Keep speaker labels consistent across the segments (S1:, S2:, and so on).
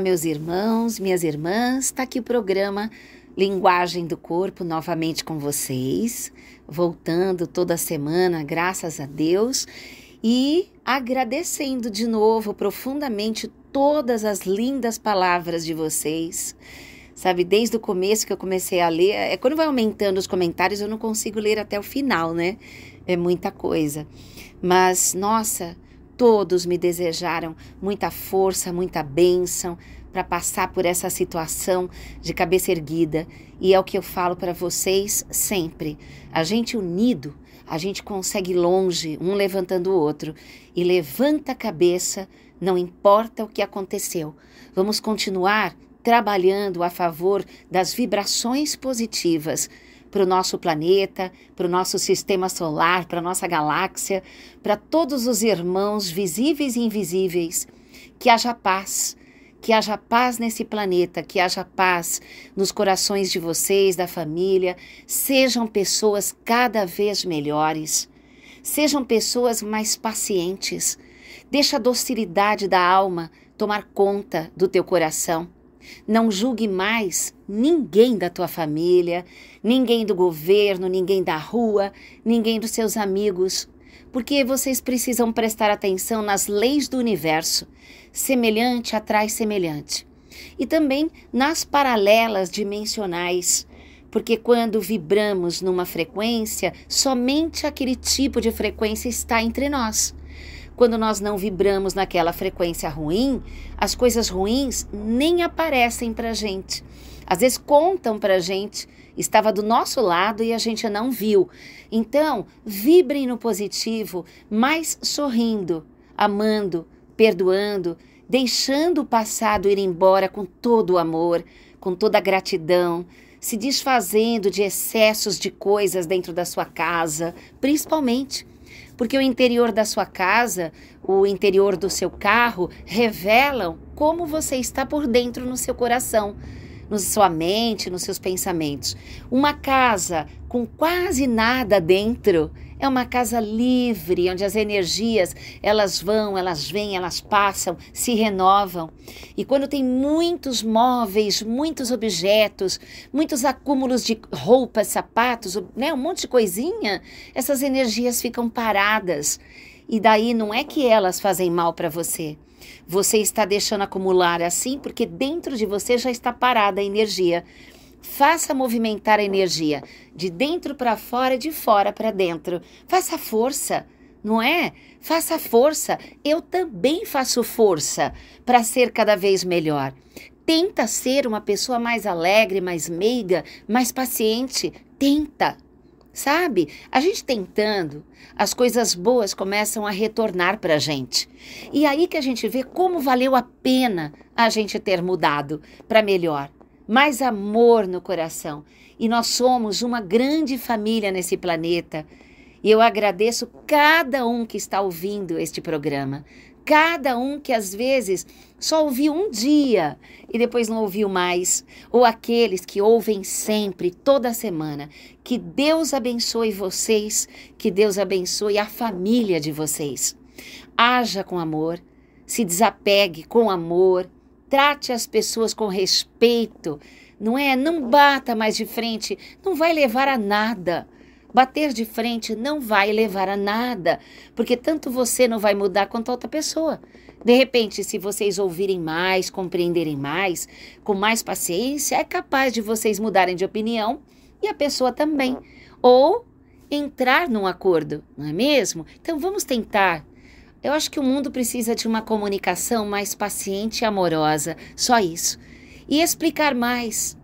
S1: meus irmãos, minhas irmãs, está aqui o programa Linguagem do Corpo novamente com vocês, voltando toda semana, graças a Deus, e agradecendo de novo profundamente todas as lindas palavras de vocês. Sabe, desde o começo que eu comecei a ler, é quando vai aumentando os comentários, eu não consigo ler até o final, né? É muita coisa. Mas, nossa, Todos me desejaram muita força, muita bênção para passar por essa situação de cabeça erguida. E é o que eu falo para vocês sempre. A gente unido, a gente consegue longe, um levantando o outro. E levanta a cabeça, não importa o que aconteceu. Vamos continuar trabalhando a favor das vibrações positivas para o nosso planeta, para o nosso sistema solar, para a nossa galáxia, para todos os irmãos visíveis e invisíveis. Que haja paz, que haja paz nesse planeta, que haja paz nos corações de vocês, da família. Sejam pessoas cada vez melhores, sejam pessoas mais pacientes. Deixa a docilidade da alma tomar conta do teu coração. Não julgue mais ninguém da tua família, ninguém do governo, ninguém da rua, ninguém dos seus amigos, porque vocês precisam prestar atenção nas leis do universo. Semelhante atrai semelhante. E também nas paralelas dimensionais porque quando vibramos numa frequência, somente aquele tipo de frequência está entre nós. Quando nós não vibramos naquela frequência ruim, as coisas ruins nem aparecem para gente. Às vezes contam para gente, estava do nosso lado e a gente não viu. Então, vibrem no positivo, mas sorrindo, amando, perdoando, deixando o passado ir embora com todo o amor, com toda a gratidão, se desfazendo de excessos de coisas dentro da sua casa, principalmente porque o interior da sua casa, o interior do seu carro revelam como você está por dentro no seu coração, na sua mente, nos seus pensamentos. Uma casa com quase nada dentro é uma casa livre, onde as energias, elas vão, elas vêm, elas passam, se renovam. E quando tem muitos móveis, muitos objetos, muitos acúmulos de roupas, sapatos, né, um monte de coisinha, essas energias ficam paradas. E daí não é que elas fazem mal para você. Você está deixando acumular assim porque dentro de você já está parada a energia. Faça movimentar a energia de dentro para fora e de fora para dentro. Faça força, não é? Faça força. Eu também faço força para ser cada vez melhor. Tenta ser uma pessoa mais alegre, mais meiga, mais paciente. Tenta. Sabe? A gente tentando, as coisas boas começam a retornar para a gente. E aí que a gente vê como valeu a pena a gente ter mudado para melhor mais amor no coração. E nós somos uma grande família nesse planeta. E eu agradeço cada um que está ouvindo este programa. Cada um que às vezes só ouviu um dia e depois não ouviu mais, ou aqueles que ouvem sempre, toda semana. Que Deus abençoe vocês, que Deus abençoe a família de vocês. Haja com amor, se desapegue com amor, Trate as pessoas com respeito, não é? Não bata mais de frente, não vai levar a nada. Bater de frente não vai levar a nada, porque tanto você não vai mudar quanto a outra pessoa. De repente, se vocês ouvirem mais, compreenderem mais, com mais paciência, é capaz de vocês mudarem de opinião e a pessoa também. Ou entrar num acordo, não é mesmo? Então vamos tentar eu acho que o mundo precisa de uma comunicação mais paciente e amorosa, só isso. E explicar mais.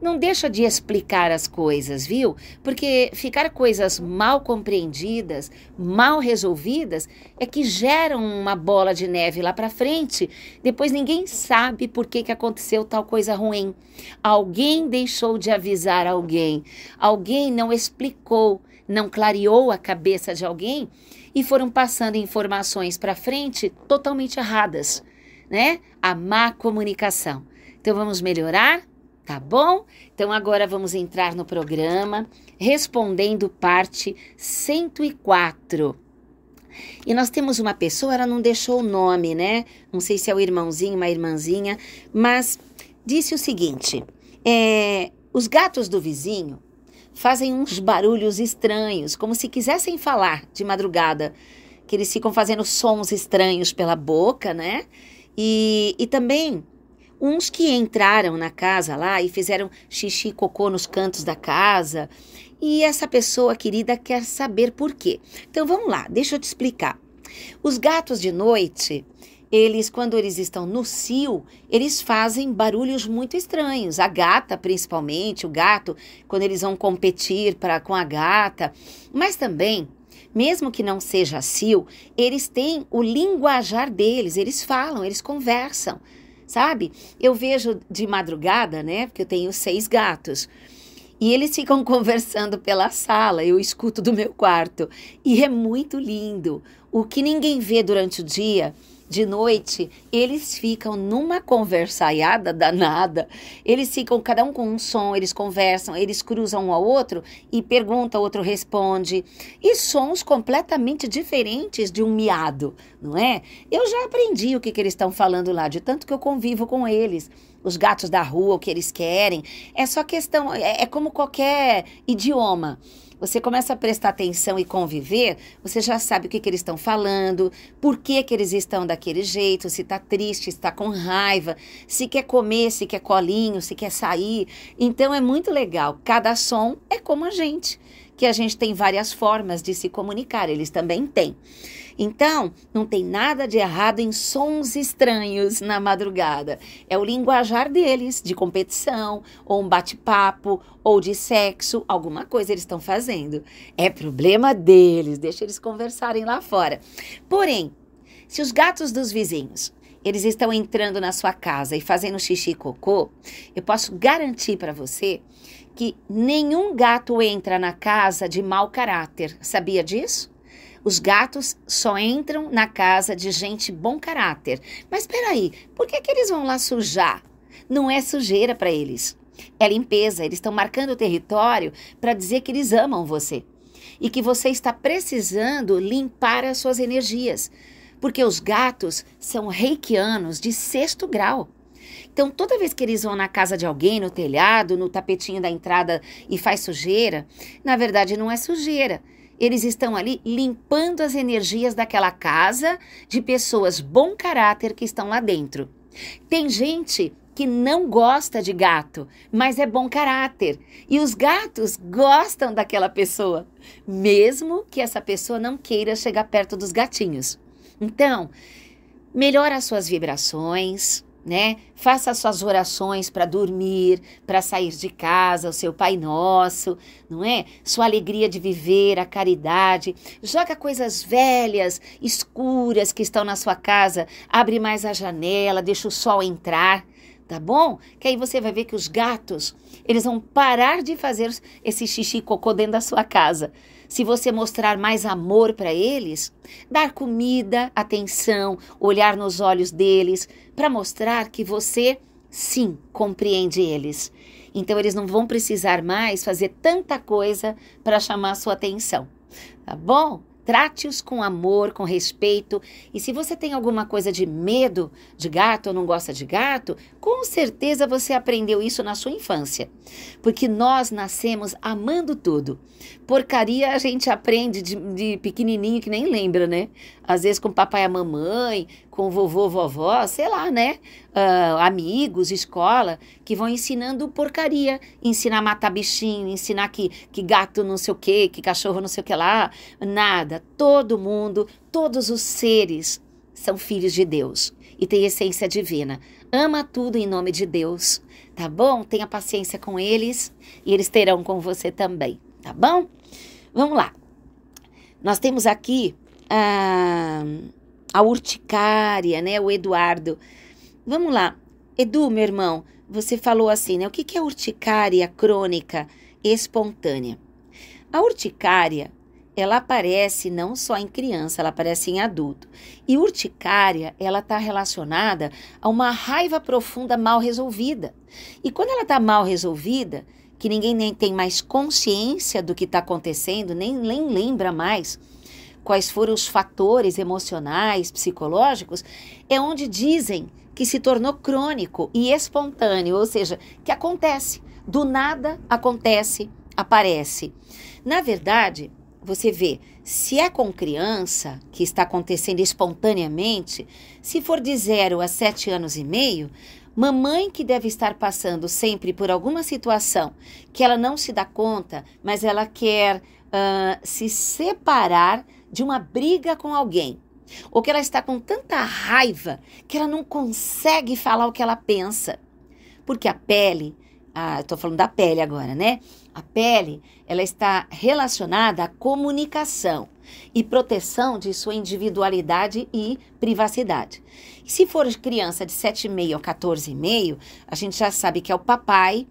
S1: Não deixa de explicar as coisas, viu? Porque ficar coisas mal compreendidas, mal resolvidas, é que geram uma bola de neve lá para frente. Depois ninguém sabe por que, que aconteceu tal coisa ruim. Alguém deixou de avisar alguém. Alguém não explicou, não clareou a cabeça de alguém e foram passando informações para frente totalmente erradas, né? A má comunicação. Então vamos melhorar, tá bom? Então agora vamos entrar no programa respondendo parte 104. E nós temos uma pessoa, ela não deixou o nome, né? Não sei se é o irmãozinho, uma irmãzinha, mas disse o seguinte: é, os gatos do vizinho fazem uns barulhos estranhos, como se quisessem falar de madrugada, que eles ficam fazendo sons estranhos pela boca, né? E, e também uns que entraram na casa lá e fizeram xixi e cocô nos cantos da casa. E essa pessoa querida quer saber por quê. Então vamos lá, deixa eu te explicar. Os gatos de noite, eles, quando eles estão no cio, eles fazem barulhos muito estranhos. A gata, principalmente, o gato, quando eles vão competir pra, com a gata. Mas também, mesmo que não seja cio, eles têm o linguajar deles, eles falam, eles conversam, sabe? Eu vejo de madrugada, né? Porque eu tenho seis gatos. E eles ficam conversando pela sala, eu escuto do meu quarto. E é muito lindo. O que ninguém vê durante o dia de noite, eles ficam numa conversaiada danada. Eles ficam cada um com um som, eles conversam, eles cruzam um ao outro e pergunta, outro responde. E sons completamente diferentes de um miado, não é? Eu já aprendi o que, que eles estão falando lá, de tanto que eu convivo com eles os gatos da rua, o que eles querem. É só questão, é, é, como qualquer idioma. Você começa a prestar atenção e conviver, você já sabe o que, que eles estão falando, por que, que eles estão daquele jeito, se está triste, se está com raiva, se quer comer, se quer colinho, se quer sair. Então é muito legal. Cada som é como a gente, que a gente tem várias formas de se comunicar, eles também têm. Então, não tem nada de errado em sons estranhos na madrugada. É o linguajar deles, de competição, ou um bate-papo, ou de sexo, alguma coisa eles estão fazendo. É problema deles, deixa eles conversarem lá fora. Porém, se os gatos dos vizinhos eles estão entrando na sua casa e fazendo xixi e cocô, eu posso garantir para você que nenhum gato entra na casa de mau caráter. Sabia disso? Os gatos só entram na casa de gente bom caráter. Mas peraí, por que, que eles vão lá sujar? Não é sujeira para eles. É limpeza, eles estão marcando o território para dizer que eles amam você e que você está precisando limpar as suas energias, porque os gatos são reikianos de sexto grau. Então, toda vez que eles vão na casa de alguém, no telhado, no tapetinho da entrada e faz sujeira, na verdade não é sujeira, eles estão ali limpando as energias daquela casa de pessoas bom caráter que estão lá dentro. Tem gente que não gosta de gato, mas é bom caráter. E os gatos gostam daquela pessoa, mesmo que essa pessoa não queira chegar perto dos gatinhos. Então, melhora as suas vibrações, né? Faça suas orações para dormir, para sair de casa, o seu Pai Nosso, não é? Sua alegria de viver, a caridade. Joga coisas velhas, escuras que estão na sua casa, abre mais a janela, deixa o sol entrar, tá bom? Que aí você vai ver que os gatos, eles vão parar de fazer esse xixi e cocô dentro da sua casa se você mostrar mais amor para eles, dar comida, atenção, olhar nos olhos deles, para mostrar que você, sim, compreende eles. Então eles não vão precisar mais fazer tanta coisa para chamar sua atenção, tá bom? Trate-os com amor, com respeito. E se você tem alguma coisa de medo de gato ou não gosta de gato, com certeza você aprendeu isso na sua infância. Porque nós nascemos amando tudo. Porcaria a gente aprende de, de pequenininho que nem lembra, né? às vezes com papai e mamãe, com vovô, vovó, sei lá, né? Uh, amigos, escola, que vão ensinando porcaria. Ensinar a matar bichinho, ensinar que, que gato não sei o que, que cachorro não sei o que lá. Nada. Todo mundo, todos os seres são filhos de Deus e têm essência divina. Ama tudo em nome de Deus, tá bom? Tenha paciência com eles e eles terão com você também, tá bom? Vamos lá. Nós temos aqui a, ah, a urticária, né? O Eduardo. Vamos lá. Edu, meu irmão, você falou assim, né? O que é urticária crônica espontânea? A urticária, ela aparece não só em criança, ela aparece em adulto. E urticária, ela está relacionada a uma raiva profunda mal resolvida. E quando ela está mal resolvida, que ninguém nem tem mais consciência do que está acontecendo, nem, nem lembra mais, quais foram os fatores emocionais, psicológicos, é onde dizem que se tornou crônico e espontâneo, ou seja, que acontece, do nada acontece, aparece. Na verdade, você vê, se é com criança, que está acontecendo espontaneamente, se for de zero a sete anos e meio, mamãe que deve estar passando sempre por alguma situação que ela não se dá conta, mas ela quer uh, se separar de uma briga com alguém, ou que ela está com tanta raiva que ela não consegue falar o que ela pensa. Porque a pele, estou falando da pele agora, né? A pele, ela está relacionada à comunicação e proteção de sua individualidade e privacidade. se for criança de 7,5 a 14,5, a gente já sabe que é o papai,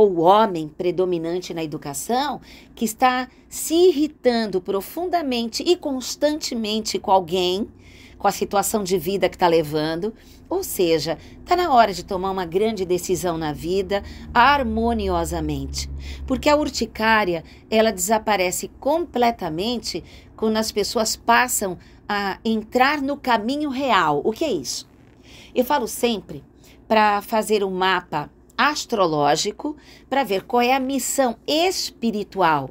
S1: ou homem predominante na educação que está se irritando profundamente e constantemente com alguém, com a situação de vida que está levando. Ou seja, está na hora de tomar uma grande decisão na vida harmoniosamente. Porque a urticária ela desaparece completamente quando as pessoas passam a entrar no caminho real. O que é isso? Eu falo sempre para fazer um mapa astrológico para ver qual é a missão espiritual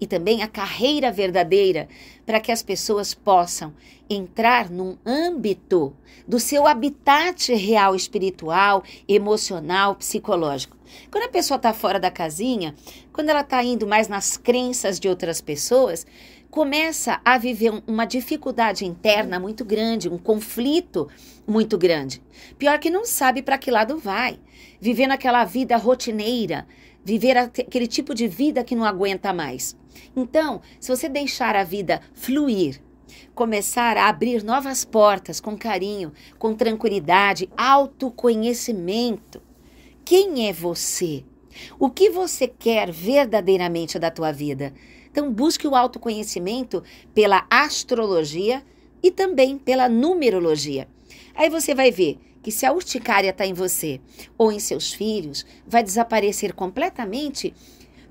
S1: e também a carreira verdadeira para que as pessoas possam entrar num âmbito do seu habitat real espiritual, emocional, psicológico. Quando a pessoa está fora da casinha, quando ela está indo mais nas crenças de outras pessoas, começa a viver uma dificuldade interna muito grande, um conflito muito grande. Pior que não sabe para que lado vai, vivendo aquela vida rotineira, viver aquele tipo de vida que não aguenta mais. Então, se você deixar a vida fluir, começar a abrir novas portas com carinho, com tranquilidade, autoconhecimento. Quem é você? O que você quer verdadeiramente da tua vida? Então, busque o autoconhecimento pela astrologia e também pela numerologia. Aí você vai ver que se a urticária está em você ou em seus filhos, vai desaparecer completamente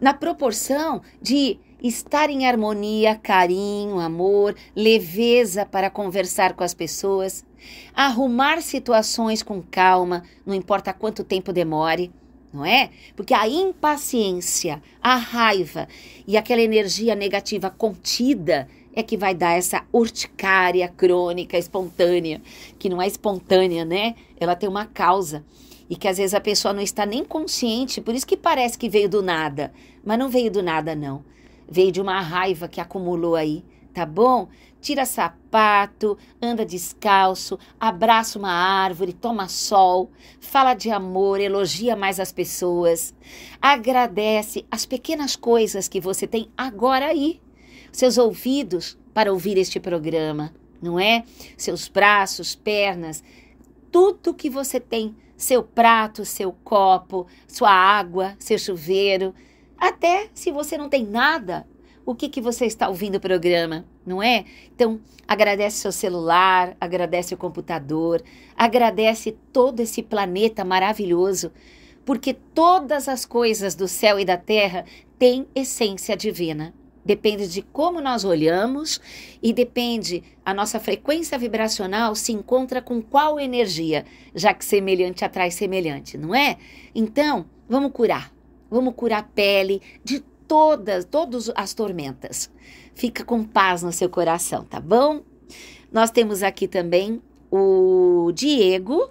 S1: na proporção de estar em harmonia, carinho, amor, leveza para conversar com as pessoas, arrumar situações com calma, não importa quanto tempo demore não é? Porque a impaciência, a raiva e aquela energia negativa contida é que vai dar essa urticária crônica, espontânea, que não é espontânea, né? Ela tem uma causa. E que às vezes a pessoa não está nem consciente, por isso que parece que veio do nada. Mas não veio do nada, não. Veio de uma raiva que acumulou aí tá bom? Tira sapato, anda descalço, abraça uma árvore, toma sol, fala de amor, elogia mais as pessoas, agradece as pequenas coisas que você tem agora aí, seus ouvidos para ouvir este programa, não é? Seus braços, pernas, tudo que você tem, seu prato, seu copo, sua água, seu chuveiro, até se você não tem nada, o que, que você está ouvindo o programa, não é? Então, agradece seu celular, agradece o computador, agradece todo esse planeta maravilhoso, porque todas as coisas do céu e da terra têm essência divina. Depende de como nós olhamos e depende a nossa frequência vibracional se encontra com qual energia, já que semelhante atrai semelhante, não é? Então, vamos curar. Vamos curar a pele de todas, todas as tormentas. Fica com paz no seu coração, tá bom? Nós temos aqui também o Diego.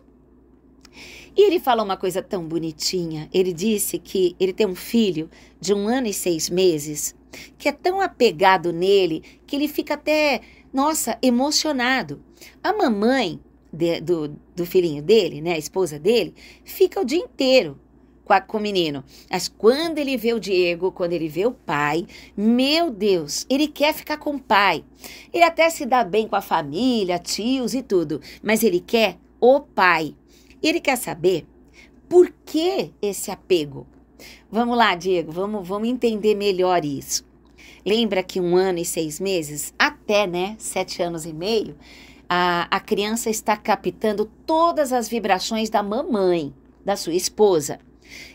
S1: E ele fala uma coisa tão bonitinha. Ele disse que ele tem um filho de um ano e seis meses que é tão apegado nele que ele fica até, nossa, emocionado. A mamãe de, do, do filhinho dele, né, a esposa dele, fica o dia inteiro com, a, com o menino. Mas quando ele vê o Diego, quando ele vê o pai, meu Deus, ele quer ficar com o pai. Ele até se dá bem com a família, tios e tudo, mas ele quer o pai. Ele quer saber por que esse apego. Vamos lá, Diego, vamos, vamos entender melhor isso. Lembra que um ano e seis meses, até né, sete anos e meio, a, a criança está captando todas as vibrações da mamãe, da sua esposa.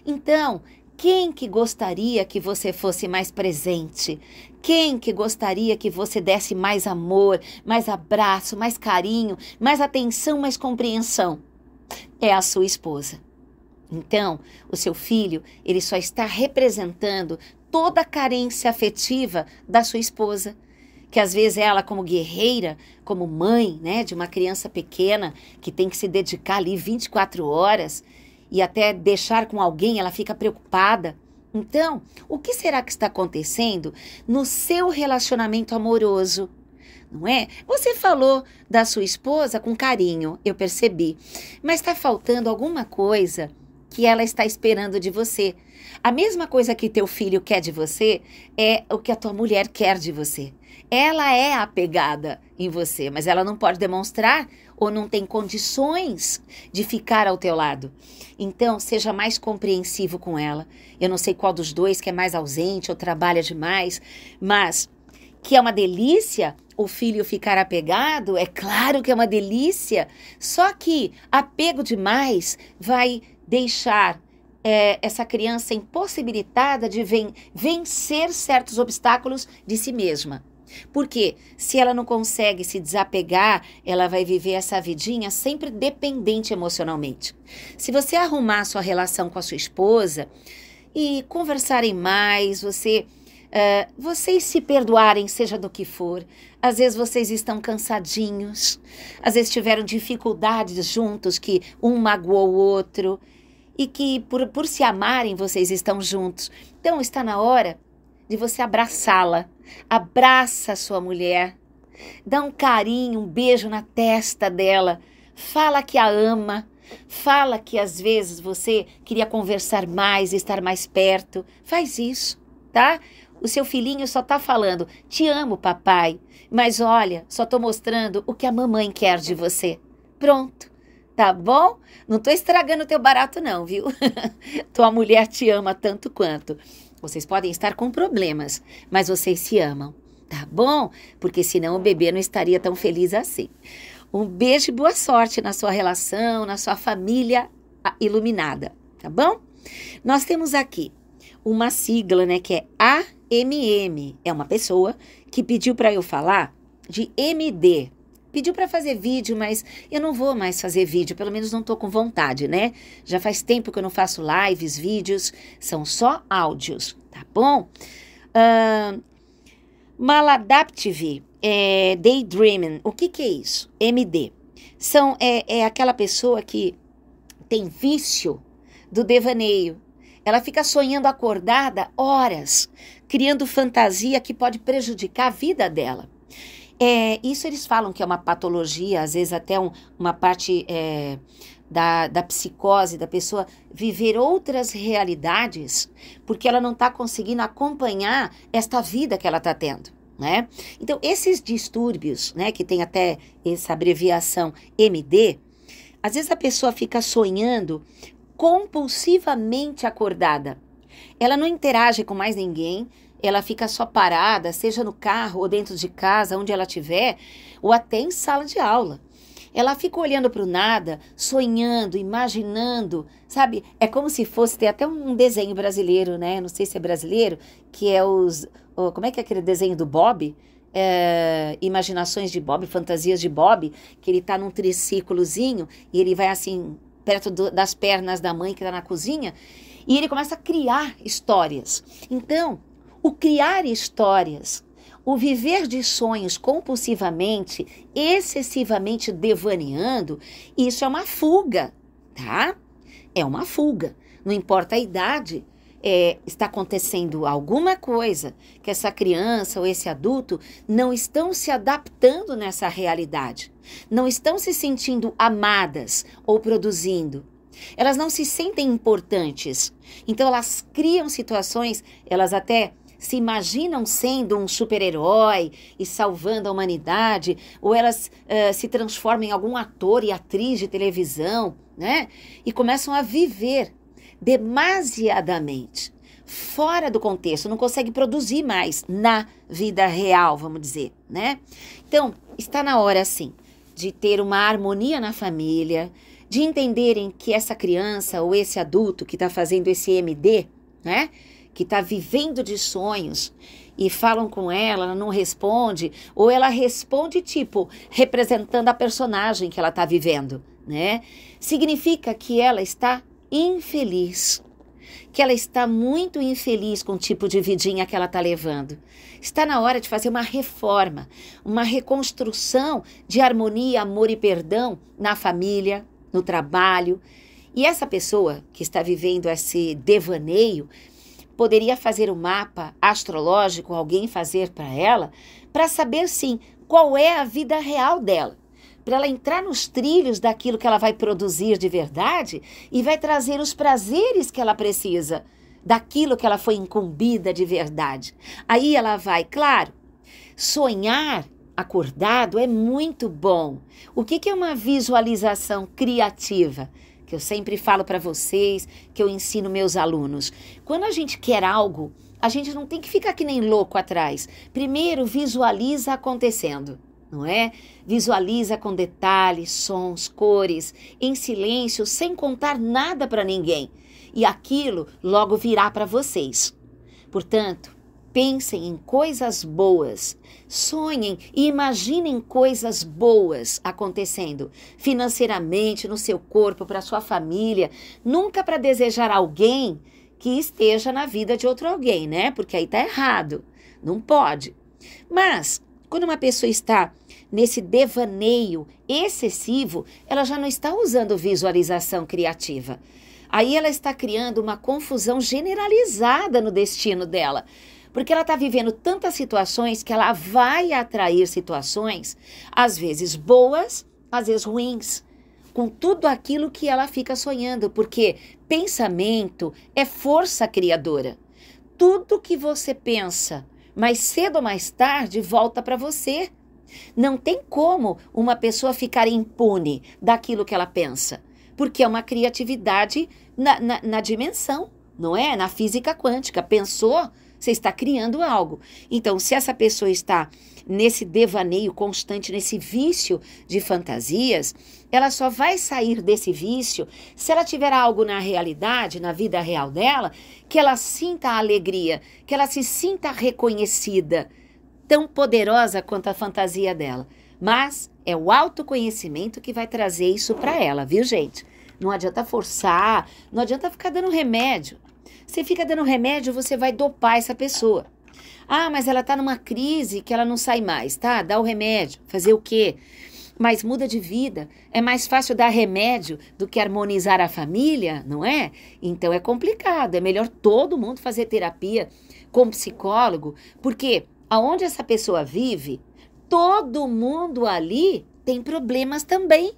S1: Então, quem que gostaria que você fosse mais presente? Quem que gostaria que você desse mais amor, mais abraço, mais carinho, mais atenção, mais compreensão? É a sua esposa. Então, o seu filho, ele só está representando toda a carência afetiva da sua esposa, que às vezes ela como guerreira, como mãe, né, de uma criança pequena que tem que se dedicar ali 24 horas, e até deixar com alguém, ela fica preocupada. Então, o que será que está acontecendo no seu relacionamento amoroso? Não é? Você falou da sua esposa com carinho, eu percebi, mas está faltando alguma coisa que ela está esperando de você. A mesma coisa que teu filho quer de você é o que a tua mulher quer de você. Ela é apegada em você, mas ela não pode demonstrar ou não tem condições de ficar ao teu lado. Então, seja mais compreensivo com ela. Eu não sei qual dos dois que é mais ausente ou trabalha demais, mas que é uma delícia o filho ficar apegado, é claro que é uma delícia, só que apego demais vai deixar é, essa criança impossibilitada de ven vencer certos obstáculos de si mesma. Porque se ela não consegue se desapegar, ela vai viver essa vidinha sempre dependente emocionalmente. Se você arrumar sua relação com a sua esposa e conversarem mais, você Uh, vocês se perdoarem, seja do que for. Às vezes vocês estão cansadinhos, às vezes tiveram dificuldades juntos, que um magoou o outro, e que por, por se amarem vocês estão juntos. Então está na hora de você abraçá-la. Abraça a sua mulher. Dá um carinho, um beijo na testa dela. Fala que a ama. Fala que às vezes você queria conversar mais, estar mais perto. Faz isso, tá? O seu filhinho só tá falando: "Te amo, papai", mas olha, só tô mostrando o que a mamãe quer de você. Pronto tá bom? Não tô estragando o teu barato não, viu? Tua mulher te ama tanto quanto. Vocês podem estar com problemas, mas vocês se amam, tá bom? Porque senão o bebê não estaria tão feliz assim. Um beijo e boa sorte na sua relação, na sua família ah, iluminada, tá bom? Nós temos aqui uma sigla, né, que é AMM. É uma pessoa que pediu para eu falar de MD, Pediu para fazer vídeo, mas eu não vou mais fazer vídeo, pelo menos não estou com vontade, né? Já faz tempo que eu não faço lives, vídeos, são só áudios, tá bom? Uh, Maladaptive, é, daydreaming, o que, que é isso? MD. São, é, é aquela pessoa que tem vício do devaneio. Ela fica sonhando acordada horas, criando fantasia que pode prejudicar a vida dela. É, isso eles falam que é uma patologia, às vezes até um, uma parte é, da, da psicose da pessoa viver outras realidades, porque ela não está conseguindo acompanhar esta vida que ela está tendo. Né? Então, esses distúrbios, né, que tem até essa abreviação MD, às vezes a pessoa fica sonhando compulsivamente acordada. Ela não interage com mais ninguém, ela fica só parada, seja no carro ou dentro de casa, onde ela estiver, ou até em sala de aula. Ela fica olhando para o nada, sonhando, imaginando, sabe? É como se fosse tem até um desenho brasileiro, né? Não sei se é brasileiro, que é os como é que é aquele desenho do Bob? É, imaginações de Bob, fantasias de Bob, que ele está num triciclozinho e ele vai assim perto do, das pernas da mãe que está na cozinha e ele começa a criar histórias. Então, o criar histórias, o viver de sonhos compulsivamente, excessivamente devaneando, isso é uma fuga, tá? É uma fuga. Não importa a idade, é, está acontecendo alguma coisa que essa criança ou esse adulto não estão se adaptando nessa realidade, não estão se sentindo amadas ou produzindo. Elas não se sentem importantes. Então elas criam situações, elas até se imaginam sendo um super-herói e salvando a humanidade, ou elas uh, se transformam em algum ator e atriz de televisão, né? E começam a viver demasiadamente fora do contexto, não consegue produzir mais na vida real, vamos dizer, né? Então, está na hora assim de ter uma harmonia na família, de entenderem que essa criança ou esse adulto que está fazendo esse MD, né? que está vivendo de sonhos e falam com ela, ela não responde, ou ela responde tipo representando a personagem que ela está vivendo, né? Significa que ela está infeliz, que ela está muito infeliz com o tipo de vidinha que ela está levando. Está na hora de fazer uma reforma, uma reconstrução de harmonia, amor e perdão na família, no trabalho. E essa pessoa que está vivendo esse devaneio, Poderia fazer o um mapa astrológico, alguém fazer para ela, para saber sim qual é a vida real dela para ela entrar nos trilhos daquilo que ela vai produzir de verdade e vai trazer os prazeres que ela precisa, daquilo que ela foi incumbida de verdade. Aí ela vai, claro, sonhar acordado é muito bom. O que, que é uma visualização criativa? que eu sempre falo para vocês, que eu ensino meus alunos. Quando a gente quer algo, a gente não tem que ficar que nem louco atrás. Primeiro visualiza acontecendo não é? Visualiza com detalhes, sons, cores, em silêncio, sem contar nada para ninguém. E aquilo logo virá para vocês. Portanto, Pensem em coisas boas, sonhem e imaginem coisas boas acontecendo financeiramente, no seu corpo, para sua família, nunca para desejar alguém que esteja na vida de outro alguém, né? Porque aí tá errado, não pode. Mas quando uma pessoa está nesse devaneio excessivo, ela já não está usando visualização criativa. Aí ela está criando uma confusão generalizada no destino dela. Porque ela está vivendo tantas situações que ela vai atrair situações, às vezes boas, às vezes ruins, com tudo aquilo que ela fica sonhando, porque pensamento é força criadora. Tudo que você pensa, mais cedo ou mais tarde, volta para você. Não tem como uma pessoa ficar impune daquilo que ela pensa, porque é uma criatividade na, na, na dimensão, não é? Na física quântica. Pensou, você está criando algo. Então, se essa pessoa está nesse devaneio constante, nesse vício de fantasias, ela só vai sair desse vício se ela tiver algo na realidade, na vida real dela, que ela sinta a alegria, que ela se sinta reconhecida, tão poderosa quanto a fantasia dela. Mas é o autoconhecimento que vai trazer isso para ela, viu, gente? Não adianta forçar, não adianta ficar dando remédio. Você fica dando remédio, você vai dopar essa pessoa. Ah, mas ela tá numa crise que ela não sai mais, tá? Dá o remédio. Fazer o quê? Mas muda de vida. É mais fácil dar remédio do que harmonizar a família, não é? Então é complicado. É melhor todo mundo fazer terapia com psicólogo, porque aonde essa pessoa vive, todo mundo ali tem problemas também.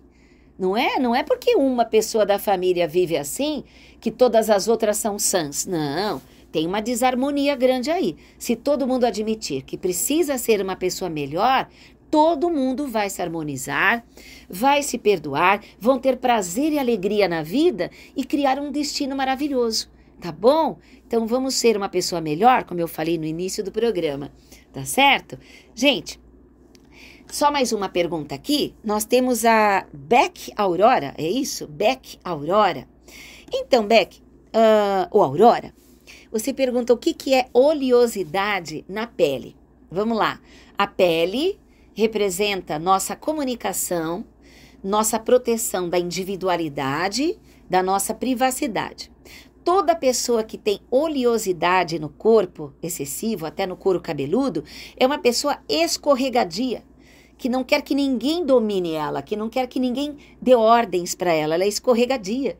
S1: Não é? Não é porque uma pessoa da família vive assim que todas as outras são sãs. Não, tem uma desarmonia grande aí. Se todo mundo admitir que precisa ser uma pessoa melhor, todo mundo vai se harmonizar, vai se perdoar, vão ter prazer e alegria na vida e criar um destino maravilhoso. Tá bom? Então vamos ser uma pessoa melhor, como eu falei no início do programa. Tá certo? Gente, só mais uma pergunta aqui. Nós temos a Beck Aurora, é isso? Beck Aurora. Então, Beck, uh, ah, ou Aurora, você pergunta o que, que é oleosidade na pele. Vamos lá. A pele representa nossa comunicação, nossa proteção da individualidade, da nossa privacidade. Toda pessoa que tem oleosidade no corpo, excessivo, até no couro cabeludo, é uma pessoa escorregadia, que não quer que ninguém domine ela, que não quer que ninguém dê ordens para ela, ela é escorregadia.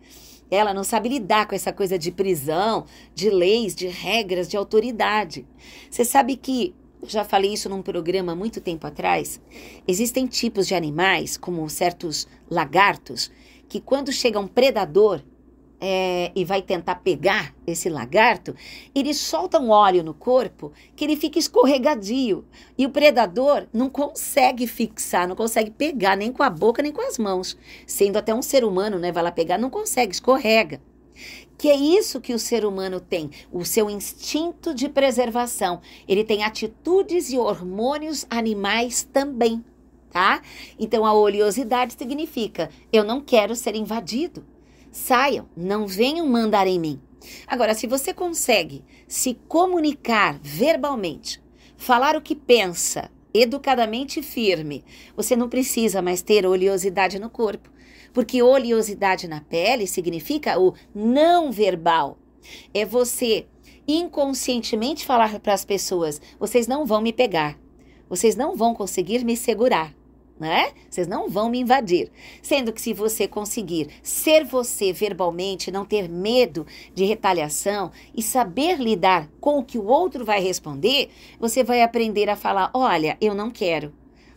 S1: Ela não sabe lidar com essa coisa de prisão, de leis, de regras, de autoridade. Você sabe que, já falei isso num programa muito tempo atrás, existem tipos de animais, como certos lagartos, que quando chega um predador, é, e vai tentar pegar esse lagarto, ele solta um óleo no corpo que ele fica escorregadio. E o predador não consegue fixar, não consegue pegar nem com a boca nem com as mãos. Sendo até um ser humano, né? Vai lá pegar, não consegue, escorrega. Que é isso que o ser humano tem, o seu instinto de preservação. Ele tem atitudes e hormônios animais também, tá? Então a oleosidade significa eu não quero ser invadido. Saiam, não venham mandar em mim. Agora, se você consegue se comunicar verbalmente, falar o que pensa, educadamente e firme, você não precisa mais ter oleosidade no corpo, porque oleosidade na pele significa o não verbal. É você inconscientemente falar para as pessoas: vocês não vão me pegar, vocês não vão conseguir me segurar né? Vocês não vão me invadir. Sendo que se você conseguir ser você verbalmente, não ter medo de retaliação e saber lidar com o que o outro vai responder, você vai aprender a falar: olha, eu não quero.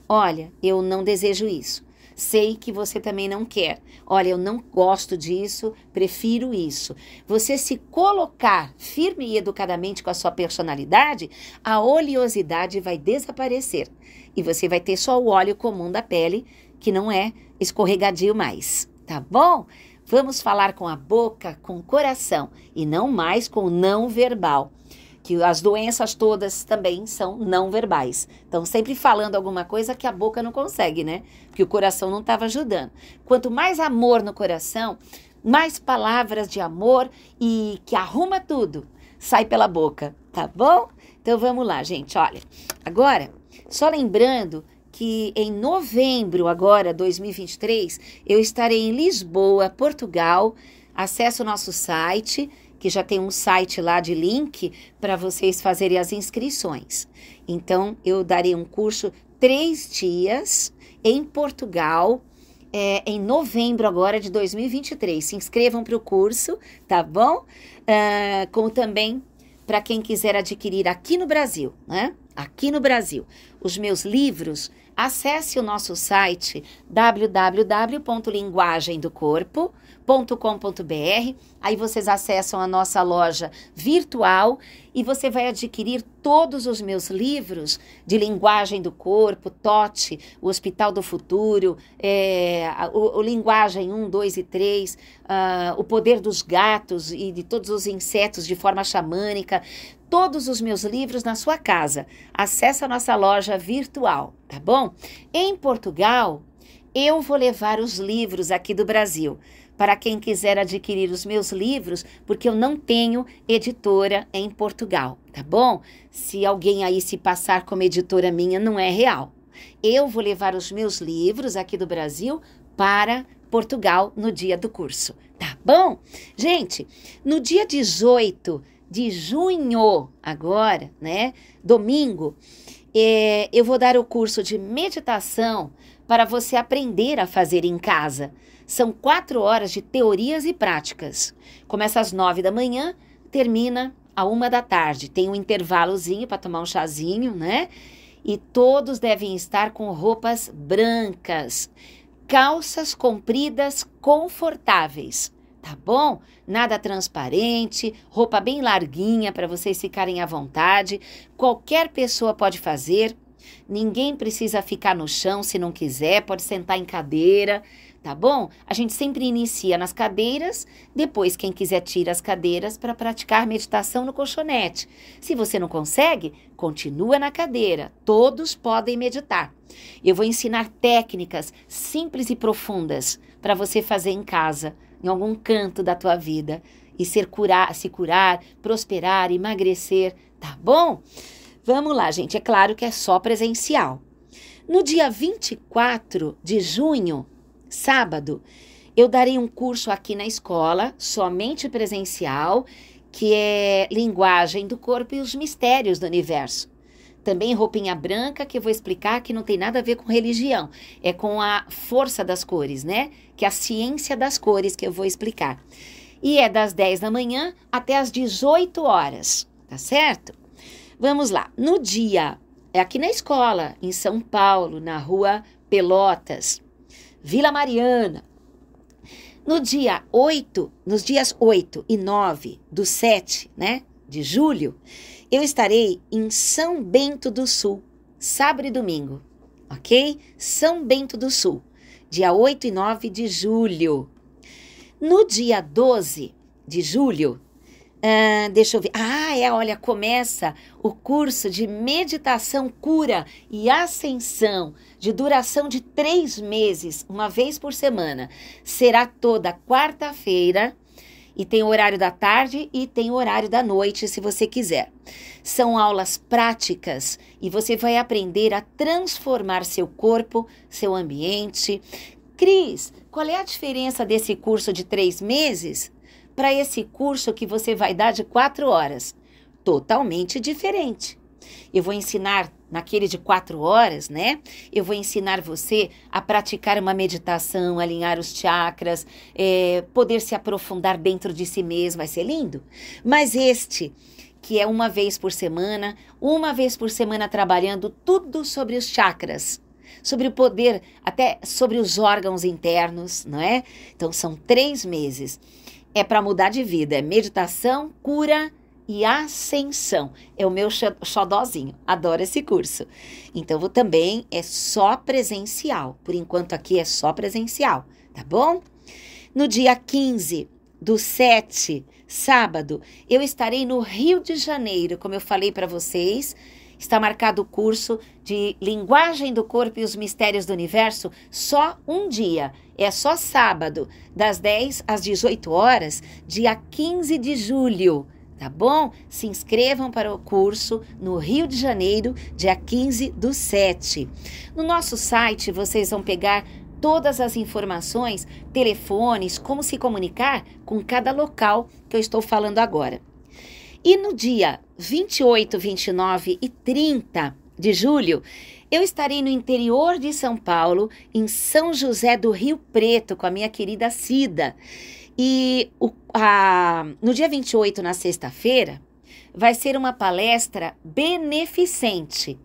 S1: Olha, eu não desejo isso. Sei que você também não quer. Olha, eu não gosto disso, prefiro isso. Você se colocar firme e educadamente com a sua personalidade, a oleosidade vai desaparecer e você vai ter só o óleo comum da pele, que não é escorregadio mais, tá bom? Vamos falar com a boca, com o coração e não mais com o não verbal que as doenças todas também são não verbais. Então, sempre falando alguma coisa que a boca não consegue, né? Que o coração não estava ajudando. Quanto mais amor no coração, mais palavras de amor e que arruma tudo sai pela boca, tá bom? Então vamos lá, gente. Olha, agora, só lembrando que em novembro agora, 2023, eu estarei em Lisboa, Portugal. Acesse o nosso site que já tem um site lá de link para vocês fazerem as inscrições. Então, eu darei um curso três dias em Portugal. É, em novembro agora de 2023. Se inscrevam para o curso, tá bom? Uh, como também para quem quiser adquirir aqui no Brasil, né? Aqui no Brasil, os meus livros, acesse o nosso site www.linguagemdocorpo.com com.br, Aí vocês acessam a nossa loja virtual e você vai adquirir todos os meus livros de linguagem do corpo, TOTE, o Hospital do Futuro, é, o, o, Linguagem 1, 2 e 3, uh, ah, o poder dos gatos e de todos os insetos de forma xamânica. Todos os meus livros na sua casa. Acesse a nossa loja virtual, tá bom? Em Portugal, eu vou levar os livros aqui do Brasil para quem quiser adquirir os meus livros, porque eu não tenho editora em Portugal, tá bom? Se alguém aí se passar como editora minha, não é real. Eu vou levar os meus livros aqui do Brasil para Portugal no dia do curso, tá bom? Gente, no dia 18 de junho, agora, né? Domingo, é, eu vou dar o curso de meditação para você aprender a fazer em casa. São quatro horas de teorias e práticas. Começa às nove da manhã, termina à uma da tarde. Tem um intervalozinho para tomar um chazinho, né? E todos devem estar com roupas brancas, calças compridas confortáveis tá bom? Nada transparente, roupa bem larguinha para vocês ficarem à vontade. Qualquer pessoa pode fazer. Ninguém precisa ficar no chão se não quiser, pode sentar em cadeira tá bom? A gente sempre inicia nas cadeiras, depois quem quiser tira as cadeiras para praticar meditação no colchonete. Se você não consegue, continua na cadeira. Todos podem meditar. Eu vou ensinar técnicas simples e profundas para você fazer em casa, em algum canto da tua vida e ser curar, se curar, prosperar, emagrecer, tá bom? Vamos lá, gente. É claro que é só presencial. No dia 24 de junho, Sábado, eu darei um curso aqui na escola, somente presencial, que é Linguagem do Corpo e os Mistérios do Universo. Também roupinha branca, que eu vou explicar que não tem nada a ver com religião, é com a força das cores, né? Que é a ciência das cores que eu vou explicar. E é das 10 da manhã até as 18 horas, tá certo? Vamos lá. No dia, é aqui na escola, em São Paulo, na rua Pelotas. Vila Mariana. No dia 8, nos dias 8 e 9 do 7, né, de julho, eu estarei em São Bento do Sul, sábado e domingo, ok? São Bento do Sul, dia 8 e 9 de julho. No dia 12 de julho, ah, deixa eu ver. Ah, é, olha, começa o curso de meditação, cura e ascensão, de duração de três meses, uma vez por semana. Será toda quarta-feira. E tem horário da tarde e tem horário da noite, se você quiser. São aulas práticas e você vai aprender a transformar seu corpo, seu ambiente. Cris, qual é a diferença desse curso de três meses? para esse curso que você vai dar de quatro horas. Totalmente diferente. Eu vou ensinar naquele de quatro horas, né? Eu vou ensinar você a praticar uma meditação, alinhar os chakras, é, poder se aprofundar dentro de si mesmo, vai ser lindo. Mas este, que é uma vez por semana, uma vez por semana trabalhando tudo sobre os chakras. Sobre o poder, até sobre os órgãos internos, não é? Então, são três meses é para mudar de vida. É meditação, cura e ascensão. É o meu xodózinho. Adoro esse curso. Então, vou também é só presencial. Por enquanto, aqui é só presencial, tá bom? No dia 15 do 7, sábado, eu estarei no Rio de Janeiro, como eu falei para vocês está marcado o curso de Linguagem do Corpo e os Mistérios do Universo, só um dia. É só sábado, das 10 às 18 horas, dia 15 de julho. Tá bom? Se inscrevam para o curso no Rio de Janeiro, dia 15 do 7. No nosso site vocês vão pegar todas as informações, telefones, como se comunicar com cada local que eu estou falando agora. E no dia 28, 29 e 30 de julho, eu estarei no interior de São Paulo, em São José do Rio Preto, com a minha querida Cida. E o, a, no dia 28, na sexta-feira, vai ser uma palestra beneficente.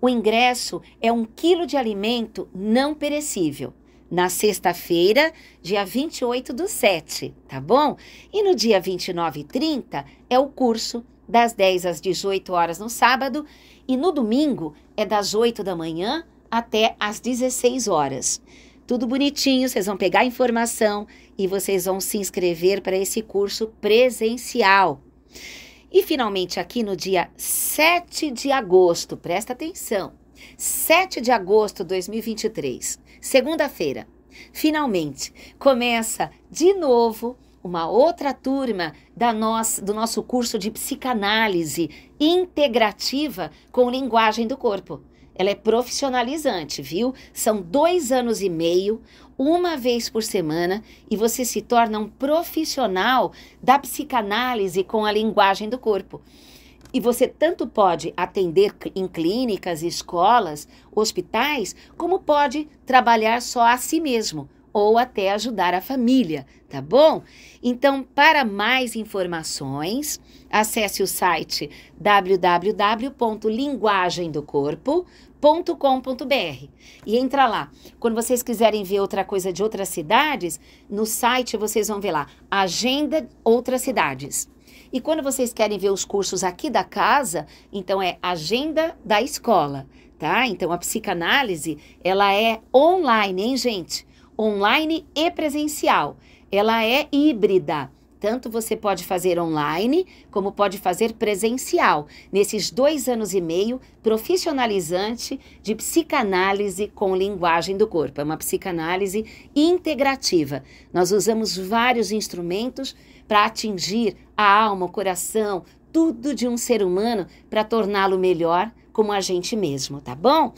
S1: O ingresso é um quilo de alimento não perecível na sexta-feira, dia 28 do 7, tá bom? E no dia 29 e 30 é o curso das 10 às 18 horas no sábado e no domingo é das 8 da manhã até às 16 horas. Tudo bonitinho, vocês vão pegar a informação e vocês vão se inscrever para esse curso presencial. E finalmente aqui no dia 7 de agosto, presta atenção. 7 de agosto de 2023, segunda-feira. Finalmente, começa de novo uma outra turma da nós, do nosso curso de psicanálise integrativa com linguagem do corpo. Ela é profissionalizante, viu? São dois anos e meio, uma vez por semana, e você se torna um profissional da psicanálise com a linguagem do corpo. E você tanto pode atender em clínicas, escolas, hospitais, como pode trabalhar só a si mesmo ou até ajudar a família, tá bom? Então, para mais informações, acesse o site www.linguagemdocorpo.com.br e entra lá. Quando vocês quiserem ver outra coisa de outras cidades, no site vocês vão ver lá Agenda Outras Cidades. E quando vocês querem ver os cursos aqui da casa, então é agenda da escola, tá? Então a psicanálise, ela é online, hein, gente? Online e presencial. Ela é híbrida. Tanto você pode fazer online, como pode fazer presencial, nesses dois anos e meio profissionalizante de psicanálise com linguagem do corpo. É uma psicanálise integrativa. Nós usamos vários instrumentos para atingir a alma, o coração, tudo de um ser humano para torná-lo melhor como a gente mesmo, tá bom?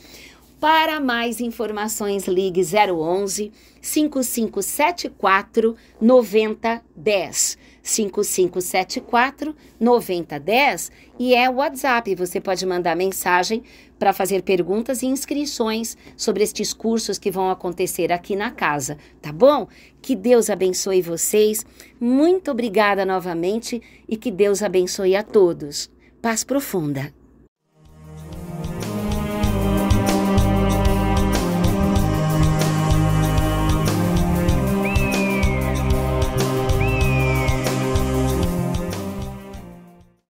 S1: Para mais informações, ligue 011 5574 9010. 5574 9010 e é o WhatsApp. Você pode mandar mensagem para fazer perguntas e inscrições sobre estes cursos que vão acontecer aqui na casa, tá bom? Que Deus abençoe vocês. Muito obrigada novamente e que Deus abençoe a todos. Paz profunda.